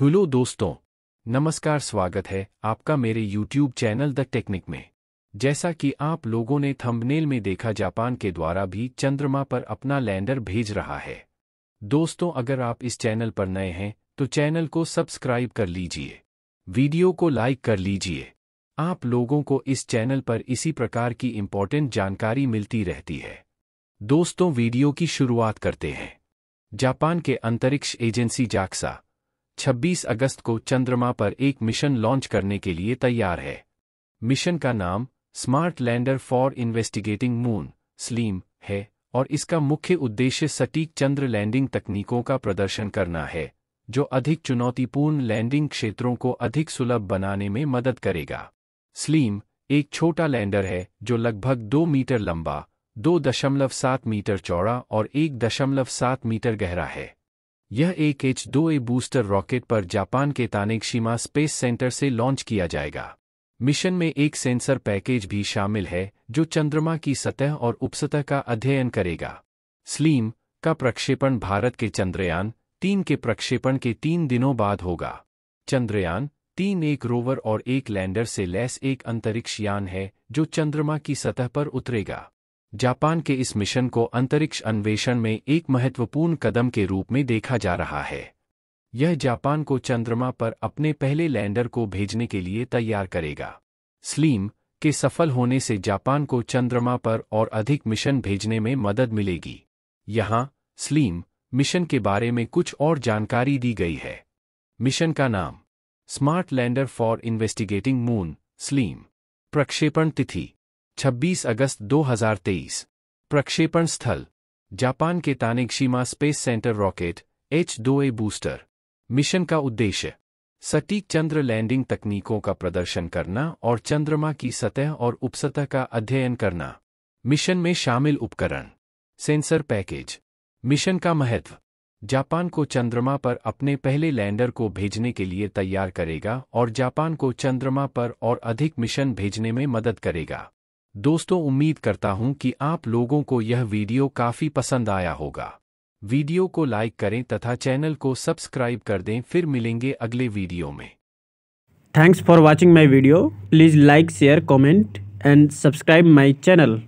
hello दोस्तों नमस्कार स्वागत है आपका मेरे यूट्यूब चैनल द टेक्निक में जैसा कि आप लोगों ने थंबनेल में देखा जापान के द्वारा भी चंद्रमा पर अपना लैंडर भेज रहा है दोस्तों अगर आप इस चैनल पर नए हैं तो चैनल को सब्सक्राइब कर लीजिए वीडियो को लाइक कर लीजिए आप लोगों को इस चैनल पर इसी प्रकार की इम्पोर्टेंट जानकारी मिलती रहती है दोस्तों वीडियो की शुरुआत करते हैं जापान के अंतरिक्ष एजेंसी जाक्सा 26 अगस्त को चंद्रमा पर एक मिशन लॉन्च करने के लिए तैयार है मिशन का नाम smart lander for investigating moon SLIM है और इसका मुख्य उद्देश्य सटीक चंद्र लैंडिंग तकनीकों का प्रदर्शन करना है जो अधिक चुनौतीपूर्ण लैंडिंग क्षेत्रों को अधिक सुलभ बनाने में मदद करेगा स्लीम एक छोटा लैंडर है जो लगभग दो मीटर लंबा दो दशमलव सात मीटर चौड़ा और एक दशमलव सात मीटर गहरा है यह एक एच दो ए बूस्टर रॉकेट पर जापान के तानेकशीमा स्पेस सेंटर से लॉन्च किया जाएगा मिशन में एक सेंसर पैकेज भी शामिल है जो चंद्रमा की सतह और उपसतह का अध्ययन करेगा स्लीम का प्रक्षेपण भारत के चंद्रयान तीन के प्रक्षेपण के तीन दिनों बाद होगा चंद्रयान तीन एक रोवर और एक लैंडर से लैस एक अंतरिक्ष यान है जो चंद्रमा की सतह पर उतरेगा जापान के इस मिशन को अंतरिक्ष अन्वेषण में एक महत्वपूर्ण कदम के रूप में देखा जा रहा है यह जापान को चंद्रमा पर अपने पहले लैंडर को भेजने के लिए तैयार करेगा स्लीम के सफल होने से जापान को चंद्रमा पर और अधिक मिशन भेजने में मदद मिलेगी यहाँ स्लीम मिशन के बारे में कुछ और जानकारी दी गई है मिशन का नाम smart lander for investigating moon SLIM प्रक्षेपण तिथि 26 अगस्त 2023 प्रक्षेपण स्थल जापान के Tanegashima space centre rocket H दो ए बूस्टर मिशन का उद्देश्य सटीक चंद्र लैंडिंग तकनीकों का प्रदर्शन करना और चंद्रमा की सतह और उपसतह का अध्ययन करना मिशन में शामिल उपकरण सेंसर पैकेज मिशन का महत्व जापान को चंद्रमा पर अपने पहले लैंडर को भेजने के लिए तैयार करेगा और जापान को चंद्रमा पर और अधिक मिशन भेजने में मदद करेगा दोस्तों उम्मीद करता हूं कि आप लोगों को यह वीडियो काफ़ी पसंद आया होगा वीडियो को लाइक करें तथा चैनल को सब्सक्राइब कर दें फिर मिलेंगे अगले वीडियो में thanks for watching my video please like share comment and subscribe my channel